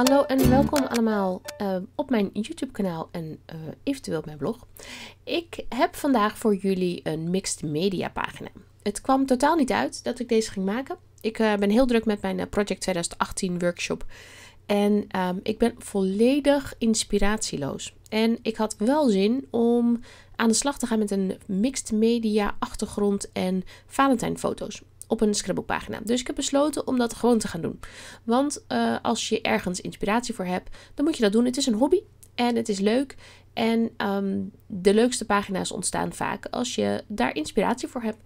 Hallo en welkom allemaal ehm, op mijn YouTube kanaal en eh, eventueel op mijn blog. Ik heb vandaag voor jullie een mixed media pagina. Het kwam totaal niet uit dat ik deze ging maken. Ik eh, ben heel druk met mijn eh, Project 2018 workshop en ehm, ik ben volledig inspiratieloos. En ik had wel zin om aan de slag te gaan met een mixed media achtergrond en Valentijnfoto's op een scrabble Dus ik heb besloten om dat gewoon te gaan doen. Want eh, als je ergens inspiratie voor hebt, dan moet je dat doen. Het is een hobby en het is leuk. En ehm, de leukste pagina's ontstaan vaak als je daar inspiratie voor hebt.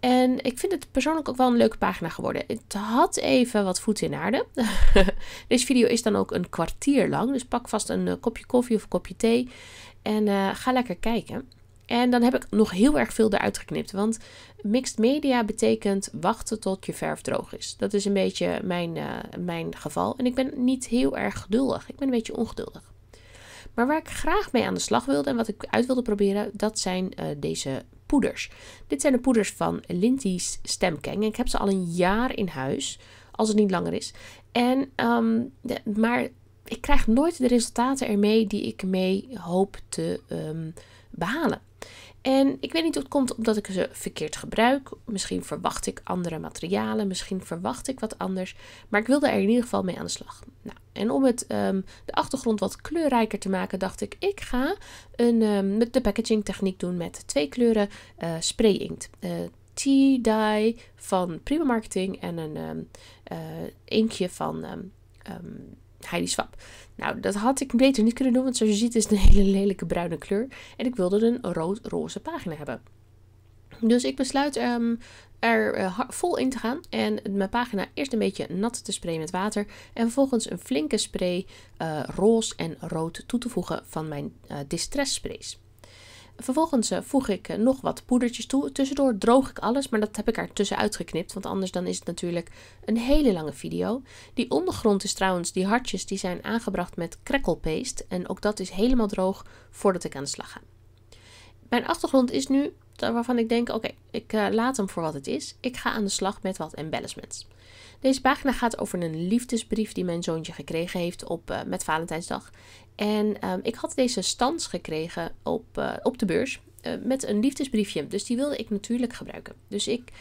En ik vind het persoonlijk ook wel een leuke pagina geworden. Het had even wat voet in aarde. Deze video is dan ook een kwartier lang. Dus pak vast een eh, kopje koffie of een kopje thee. En eh, ga lekker kijken. En dan heb ik nog heel erg veel eruit geknipt. Want mixed media betekent wachten tot je verf droog is. Dat is een beetje mijn, eh, mijn geval. En ik ben niet heel erg geduldig. Ik ben een beetje ongeduldig. Maar waar ik graag mee aan de slag wilde en wat ik uit wilde proberen, dat zijn eh, deze poeders. Dit zijn de poeders van Lindy's Stemkeng. Ik heb ze al een jaar in huis, als het niet langer is. En, ehm, maar ik krijg nooit de resultaten ermee die ik mee hoop te, ehm, behalen. En ik weet niet of het komt omdat ik ze verkeerd gebruik. Misschien verwacht ik andere materialen, misschien verwacht ik wat anders. Maar ik wilde er in ieder geval mee aan de slag. Nou, en om het, ehm, de achtergrond wat kleurrijker te maken, dacht ik, ik ga een, ehm, de packaging techniek doen met twee kleuren eh, spray inkt. Uh, eh, tea dye van Prima Marketing en een um, ehm, eh, inktje van Heidi Swap. Nou, dat had ik beter niet kunnen doen, want zoals je ziet is het een hele lelijke bruine kleur. En ik wilde een rood-roze pagina hebben. Dus ik besluit ehm, er eh, vol in te gaan en mijn pagina eerst een beetje nat te sprayen met water. En vervolgens een flinke spray eh, roze en rood toe te voegen van mijn eh, distress sprays. Vervolgens eh, voeg ik eh, nog wat poedertjes toe. Tussendoor droog ik alles, maar dat heb ik er tussenuit geknipt. Want anders dan is het natuurlijk een hele lange video. Die ondergrond is trouwens, die hartjes, die zijn aangebracht met paste En ook dat is helemaal droog voordat ik aan de slag ga. Mijn achtergrond is nu waarvan ik denk: oké, ik eh, laat hem voor wat het is. Ik ga aan de slag met wat embellishments. Deze pagina gaat over een liefdesbrief die mijn zoontje gekregen heeft op, eh, met Valentijnsdag. En ehm, ik had deze stans gekregen op, eh, op de beurs met een liefdesbriefje. Dus die wilde ik natuurlijk gebruiken. Dus ik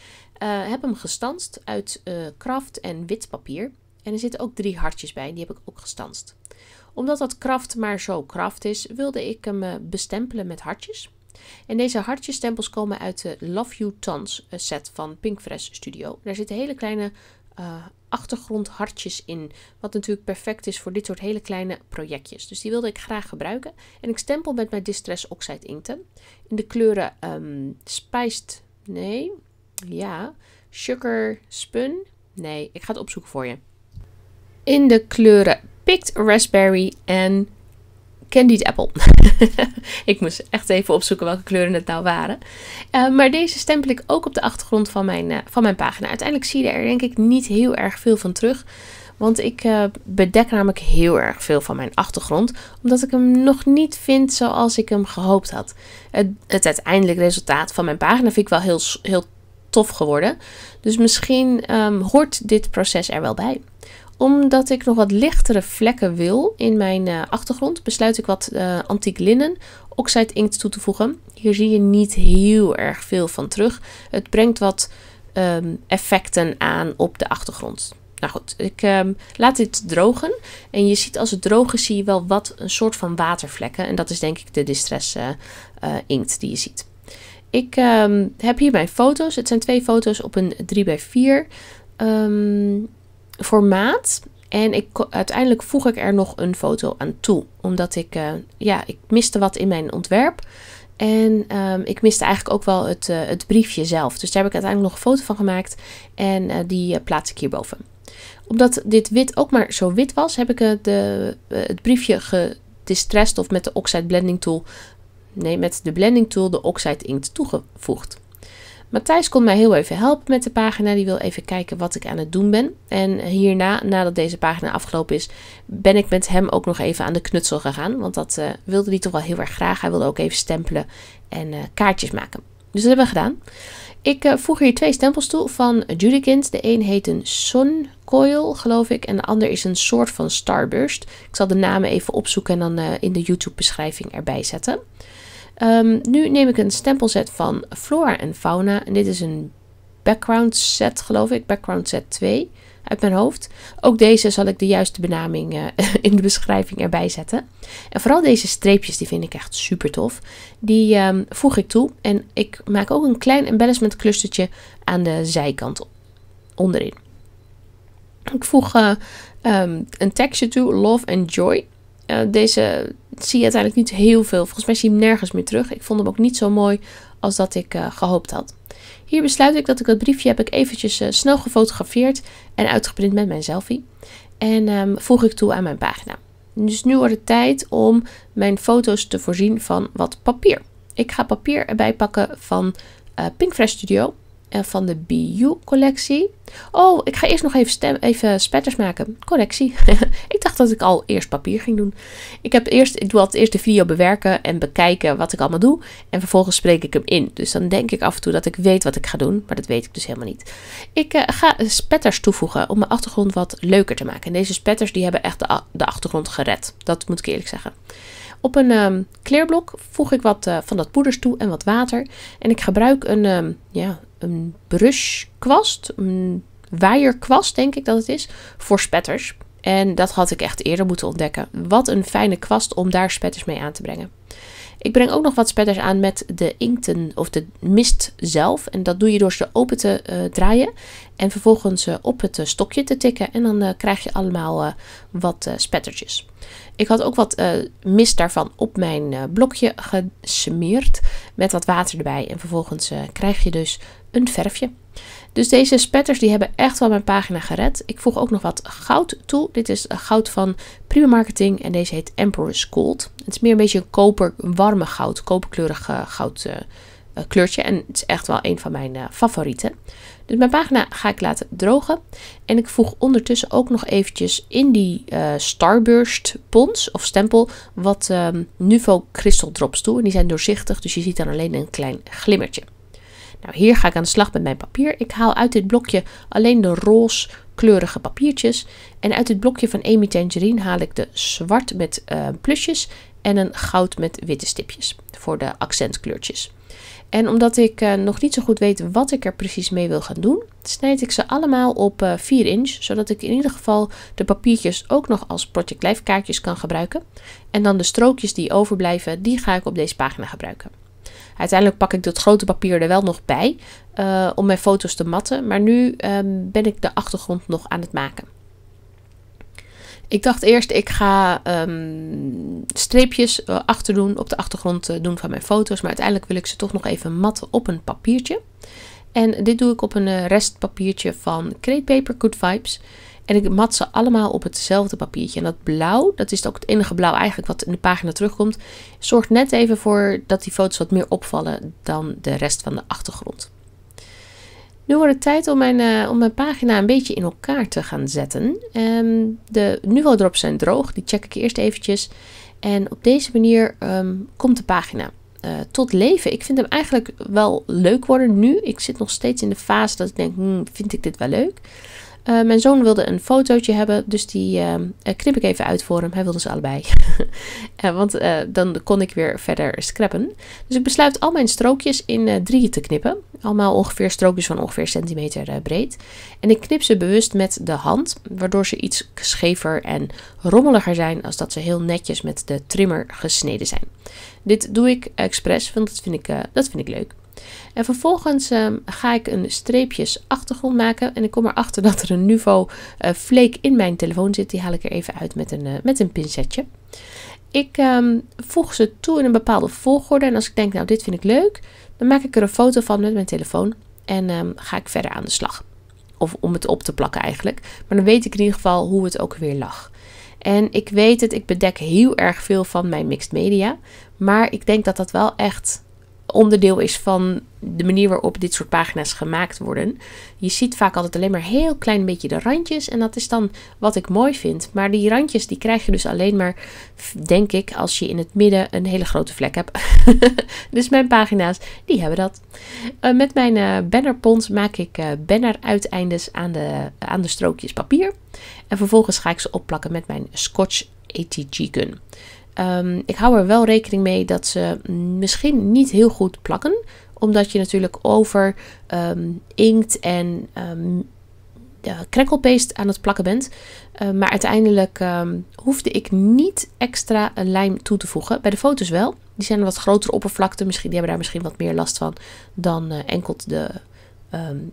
heb hem gestanst uit kraft en wit papier. En er zitten ook drie hartjes bij, die heb ik ook gestanst. Omdat dat kraft maar zo kraft is, wilde ik hem bestempelen met hartjes. En deze hartjesstempels komen uit de Love You Tons set van Pinkfresh Studio. Daar zitten hele kleine uh, eh, achtergrond hartjes in. Wat natuurlijk perfect is voor dit soort hele kleine projectjes. Dus die wilde ik graag gebruiken. En ik stempel met mijn Distress Oxide inkten. In de kleuren ehm, Spiced... Nee. Ja. Sugar Spun. Nee, ik ga het opzoeken voor je. In de kleuren Picked Raspberry en candied apple. ik moest echt even opzoeken welke kleuren het nou waren. Eh, maar deze stempel ik ook op de achtergrond van mijn, eh, van mijn pagina. Uiteindelijk zie je er denk ik niet heel erg veel van terug. Want ik eh, bedek namelijk heel erg veel van mijn achtergrond. Omdat ik hem nog niet vind zoals ik hem gehoopt had. Het, het uiteindelijk resultaat van mijn pagina vind ik wel heel, heel tof geworden. Dus misschien ehm, hoort dit proces er wel bij omdat ik nog wat lichtere vlekken wil in mijn eh, achtergrond, besluit ik wat eh, antiek linnen oxide inkt toe te voegen. Hier zie je niet heel erg veel van terug. Het brengt wat ehm, effecten aan op de achtergrond. Nou goed, ik ehm, laat dit drogen. En je ziet als het droog is, zie je wel wat een soort van watervlekken. En dat is denk ik de Distress eh, inkt die je ziet. Ik ehm, heb hier mijn foto's. Het zijn twee foto's op een 3x4. Um, formaat. En ik, uiteindelijk voeg ik er nog een foto aan toe. Omdat ik, eh, ja, ik miste wat in mijn ontwerp. En ehm, ik miste eigenlijk ook wel het, eh, het, briefje zelf. Dus daar heb ik uiteindelijk nog een foto van gemaakt. En eh, die plaats ik hierboven. Omdat dit wit ook maar zo wit was, heb ik de, het briefje gedistressed of met de Oxide Blending Tool. Nee, met de Blending Tool de Oxide Inkt toegevoegd. Matthijs kon mij heel even helpen met de pagina. Die wil even kijken wat ik aan het doen ben. En hierna, nadat deze pagina afgelopen is, ben ik met hem ook nog even aan de knutsel gegaan. Want dat eh, wilde hij toch wel heel erg graag. Hij wilde ook even stempelen en eh, kaartjes maken. Dus dat hebben we gedaan. Ik eh, voeg hier twee stempels toe van Judikind. De een heet een Sun Coil, geloof ik. En de ander is een soort van Starburst. Ik zal de namen even opzoeken en dan in de YouTube-beschrijving erbij zetten. Ehm, nu neem ik een stempelset van flora en fauna. En dit is een background set, geloof ik. Background set 2 uit mijn hoofd. Ook deze zal ik de juiste benaming eh, in de beschrijving erbij zetten. En vooral deze streepjes, die vind ik echt super tof. Die ehm, voeg ik toe. En ik maak ook een klein embellishment clustertje aan de zijkant onderin. Ik voeg eh, ehm, een tekstje toe, love and joy. Eh, deze zie je uiteindelijk niet heel veel. Volgens mij zie je hem nergens meer terug. Ik vond hem ook niet zo mooi als dat ik eh, gehoopt had. Hier besluit ik dat ik dat briefje heb ik eventjes eh, snel gefotografeerd en uitgeprint met mijn selfie. En ehm, voeg ik toe aan mijn pagina. Dus nu wordt het tijd om mijn foto's te voorzien van wat papier. Ik ga papier erbij pakken van Pinkfresh Studio. Eh, van de BU-collectie. Oh, ik ga eerst nog even, stem, even spetters maken. Correctie. ik dacht dat ik al eerst papier ging doen. Ik, heb eerst, ik doe altijd eerst de video bewerken en bekijken wat ik allemaal doe. En vervolgens spreek ik hem in. Dus dan denk ik af en toe dat ik weet wat ik ga doen. Maar dat weet ik dus helemaal niet. Ik eh, ga spetters toevoegen om mijn achtergrond wat leuker te maken. En deze spetters die hebben echt de, de achtergrond gered. Dat moet ik eerlijk zeggen. Op een um, kleerblok voeg ik wat eh, van dat poeders toe en wat water. En ik gebruik een, ehm, ja, een brushkwast, een waaierkwast denk ik dat het is, voor spetters. En dat had ik echt eerder moeten ontdekken. Wat een fijne kwast om daar spetters mee aan te brengen. Ik breng ook nog wat spetters aan met de inkten of de mist zelf. En dat doe je door ze open te eh, draaien en vervolgens eh, op het eh, stokje te tikken. En dan krijg je allemaal wat spettertjes. Ik had ook wat mist daarvan op mijn blokje gesmeerd met wat water erbij. En vervolgens krijg je dus een verfje. Dus deze spatters die hebben echt wel mijn pagina gered. Ik voeg ook nog wat goud toe. Dit is goud van Prima Marketing en deze heet Emperor's Gold. Het is meer een beetje een koper, warme goud, koperkleurig goud eh, eh, kleurtje. En het is echt wel een van mijn eh, favorieten. Dus mijn pagina ga ik laten drogen. En ik voeg ondertussen ook nog eventjes in die Starburst pons of stempel wat ehm, Nuvo Crystal Drops toe. En die zijn doorzichtig, dus je ziet dan alleen een klein glimmertje. Nou, hier ga ik aan de slag met mijn papier. Ik haal uit dit blokje alleen de roze kleurige papiertjes. En uit het blokje van Amy Tangerine haal ik de zwart met uh, plusjes en een goud met witte stipjes voor de accentkleurtjes. En omdat ik eh, nog niet zo goed weet wat ik er precies mee wil gaan doen, snijd ik ze allemaal op uh, eh, 4 inch, zodat ik in ieder geval de papiertjes ook nog als Project Life kaartjes kan gebruiken. En dan de strookjes die overblijven, die ga ik op deze pagina gebruiken. Uiteindelijk pak ik dat grote papier er wel nog bij eh, om mijn foto's te matten. Maar nu ehm, ben ik de achtergrond nog aan het maken. Ik dacht eerst, ik ga ehm, streepjes eh, achter doen op de achtergrond eh, doen van mijn foto's. Maar uiteindelijk wil ik ze toch nog even matten op een papiertje. En dit doe ik op een restpapiertje van Create Paper Good Vibes. En ik mat ze allemaal op hetzelfde papiertje. En dat blauw, dat is ook het enige blauw eigenlijk wat in de pagina terugkomt, zorgt net even voor dat die foto's wat meer opvallen dan de rest van de achtergrond. Nu wordt het tijd om mijn, eh, om mijn pagina een beetje in elkaar te gaan zetten. Ehm, de Nuvo zijn droog, die check ik eerst eventjes. En op deze manier ehm, komt de pagina eh, tot leven. Ik vind hem eigenlijk wel leuk worden nu. Ik zit nog steeds in de fase dat ik denk, hmm, vind ik dit wel leuk? Eh, mijn zoon wilde een fotootje hebben, dus die ehm, eh, knip ik even uit voor hem. Hij wilde ze allebei. uh, want dan kon ik weer verder scrappen. Dus ik besluit al mijn strookjes in drieën te knippen. Allemaal ongeveer strookjes van ongeveer centimeter breed. En ik knip ze bewust met de hand, waardoor ze iets schever en rommeliger zijn als dat ze heel netjes met de trimmer gesneden zijn. Dit doe ik expres, want dat vind ik, dat vind ik leuk. En vervolgens ehm, ga ik een streepjes achtergrond maken. En ik kom erachter dat er een Nuvo uh, in mijn telefoon zit. Die haal ik er even uit met een, uh, met een pincetje. Ik ehm, voeg ze toe in een bepaalde volgorde. En als ik denk, nou dit vind ik leuk, dan maak ik er een foto van met mijn telefoon. En ehm, ga ik verder aan de slag. Of om het op te plakken eigenlijk. Maar dan weet ik in ieder geval hoe het ook weer lag. En ik weet het, ik bedek heel erg veel van mijn mixed media. Maar ik denk dat dat wel echt onderdeel is van de manier waarop dit soort pagina's gemaakt worden. Je ziet vaak altijd alleen maar heel klein beetje de randjes. En dat is dan wat ik mooi vind. Maar die randjes die krijg je dus alleen maar, denk ik, als je in het midden een hele grote vlek hebt. dus mijn pagina's, die hebben dat. Eh, met mijn uh, bannerpons maak ik eh, banner uiteindes aan de, aan de strookjes papier. En vervolgens ga ik ze opplakken met mijn Scotch ATG gun. Ehm, ik hou er wel rekening mee dat ze misschien niet heel goed plakken. Omdat je natuurlijk over ehm, inkt en um, ehm, crackle-paste aan het plakken bent. maar uiteindelijk hoefde ik niet extra een lijm toe te voegen. Bij de foto's wel. Die zijn een wat grotere oppervlakte. Misschien, die hebben daar misschien wat meer last van dan uh, enkel de,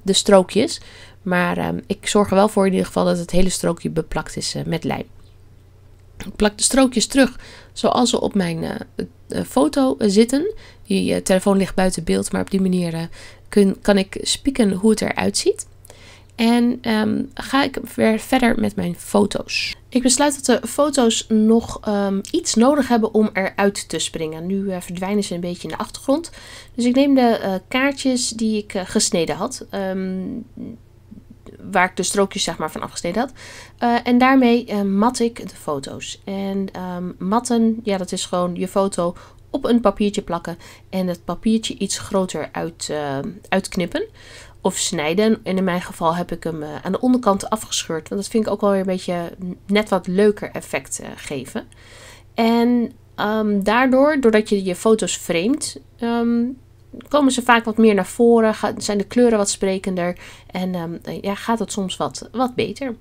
de strookjes. Maar ik zorg er wel voor in ieder geval dat het hele strookje beplakt is eh, met lijm. Ik plak de strookjes terug zoals ze op mijn eh, eh, foto eh, zitten. Die telefoon ligt buiten beeld, maar op die manier kun, kan ik spieken hoe het eruit ziet. En ehm, ga ik weer verder met mijn foto's. Ik besluit dat de foto's nog ehm, iets nodig hebben om eruit te springen. Nu verdwijnen ze een beetje in de achtergrond. Dus ik neem de kaartjes die ik gesneden had. Ehm, waar ik de strookjes zeg maar van afgesneden had. Eh, en daarmee eh, mat ik de foto's. En um, matten, ja dat is gewoon je foto op een papiertje plakken en het papiertje iets groter uit, eh, uitknippen of snijden. En in mijn geval heb ik hem aan de onderkant afgescheurd, want dat vind ik ook wel weer een beetje net wat leuker effect geven. En ehm, daardoor, doordat je je foto's framet, ehm, komen ze vaak wat meer naar voren, zijn de kleuren wat sprekender en ehm, eh, ja, gaat het soms wat, wat beter.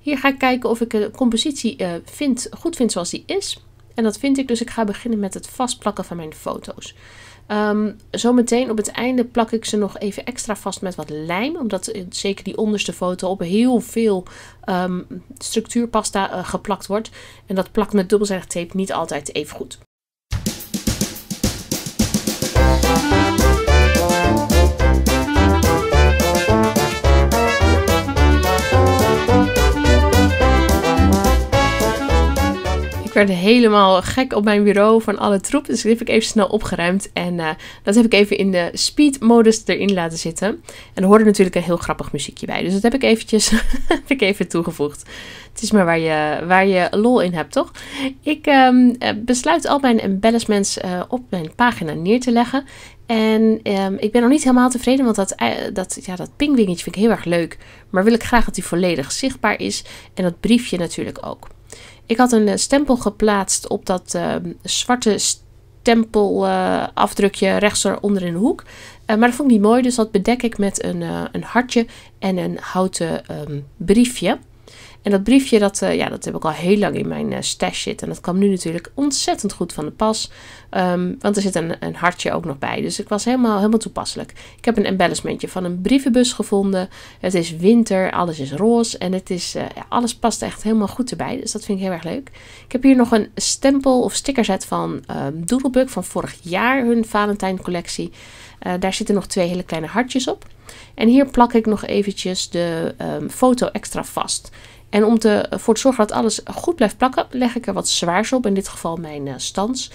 Hier ga ik kijken of ik de eh, compositie eh, vind, goed vind zoals die is. En dat vind ik, dus ik ga beginnen met het vastplakken van mijn foto's. Ehm, zometeen op het einde plak ik ze nog even extra vast met wat lijm. Omdat zeker die onderste foto op heel veel um, structuurpasta geplakt wordt. En dat plakt met dubbelzijdig tape niet altijd even goed. Ik werd helemaal gek op mijn bureau van alle troep. Dus dat heb ik even snel opgeruimd. En eh, dat heb ik even in de speed erin laten zitten. En er hoorde natuurlijk een heel grappig muziekje bij. Dus dat heb ik eventjes heb ik even toegevoegd. Het is maar waar je, waar je lol in hebt, toch? Ik ehm, eh, besluit al mijn embellishments eh, op mijn pagina neer te leggen. En ehm, ik ben nog niet helemaal tevreden, want dat, dat, ja, dat pingwingetje vind ik heel erg leuk. Maar wil ik graag dat die volledig zichtbaar is. En dat briefje natuurlijk ook. Ik had een eh, stempel geplaatst op dat ehm, zwarte stempelafdrukje eh, uh, onder in de hoek. Eh, maar dat vond ik niet mooi, dus dat bedek ik met een, een hartje en een houten ehm, briefje. En dat briefje, dat, eh, ja, dat heb ik al heel lang in mijn eh, stash zitten. En dat kwam nu natuurlijk ontzettend goed van de pas. Ehm, want er zit een, een, hartje ook nog bij. Dus ik was helemaal, helemaal toepasselijk. Ik heb een embellishmentje van een brievenbus gevonden. Het is winter, alles is roze. En het is, eh, alles past echt helemaal goed erbij. Dus dat vind ik heel erg leuk. Ik heb hier nog een stempel of stickerset van um, ehm, Doodlebug van vorig jaar. Hun Valentijn collectie. daar zitten nog twee hele kleine hartjes op. En hier plak ik nog eventjes de ehm, foto extra vast. En om te, voor te zorgen dat alles goed blijft plakken, leg ik er wat zwaars op, in dit geval mijn uh, stans.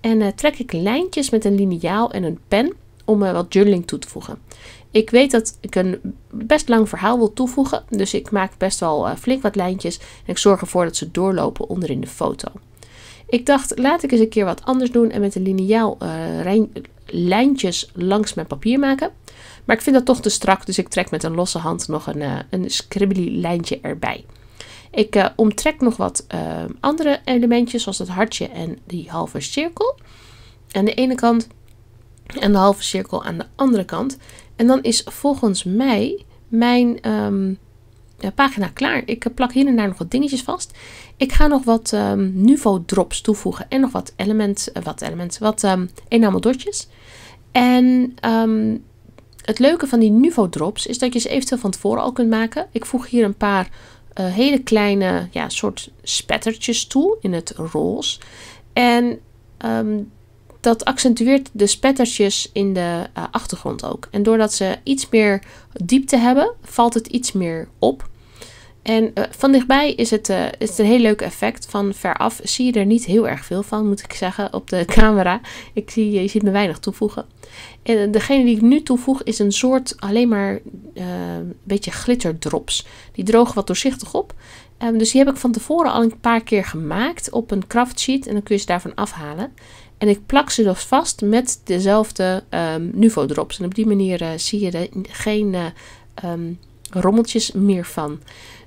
En eh, trek ik lijntjes met een liniaal en een pen om eh, wat journaling toe te voegen. Ik weet dat ik een best lang verhaal wil toevoegen, dus ik maak best wel flink wat lijntjes en ik zorg ervoor dat ze doorlopen onderin de foto. Ik dacht, laat ik eens een keer wat anders doen en met een liniaal lijntjes langs mijn papier maken. Maar ik vind dat toch te strak, dus ik trek met een losse hand nog een, eh, een scribbly lijntje erbij. Ik eh, omtrek nog wat eh, andere elementjes, zoals het hartje en die halve cirkel. Aan de ene kant en de halve cirkel aan de andere kant. En dan is volgens mij mijn ehm, pagina klaar. Ik plak hier en daar nog wat dingetjes vast. Ik ga nog wat um, ehm, Nuvo drops toevoegen en nog wat element, wat element, wat um, dotjes. En het leuke van die Nuvo drops is dat je ze eventueel van tevoren al kunt maken. Ik voeg hier een paar eh, hele kleine ja, soort spettertjes toe in het roze. En ehm, dat accentueert de spettertjes in de eh, achtergrond ook. En doordat ze iets meer diepte hebben, valt het iets meer op. En eh, van dichtbij is het, eh, is een heel leuk effect. Van veraf zie je er niet heel erg veel van, moet ik zeggen, op de camera. Ik zie, je ziet me weinig toevoegen. En eh, degene die ik nu toevoeg is een soort alleen maar een beetje glitterdrops. Die drogen wat doorzichtig op. Ehm, dus die heb ik van tevoren al een paar keer gemaakt op een craftsheet. En dan kun je ze daarvan afhalen. En ik plak ze dus vast met dezelfde um, ehm, Nuvo drops. En op die manier zie je er geen ehm, rommeltjes meer van.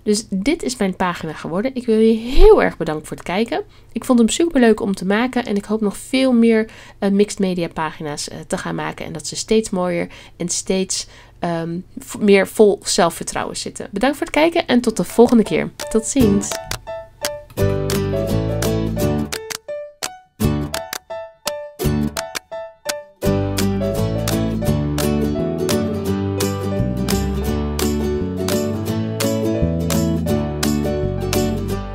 Dus dit is mijn pagina geworden. Ik wil je heel erg bedanken voor het kijken. Ik vond hem super leuk om te maken en ik hoop nog veel meer eh, mixed media pagina's eh, te gaan maken. En dat ze steeds mooier en steeds ehm, meer vol zelfvertrouwen zitten. Bedankt voor het kijken en tot de volgende keer. Tot ziens!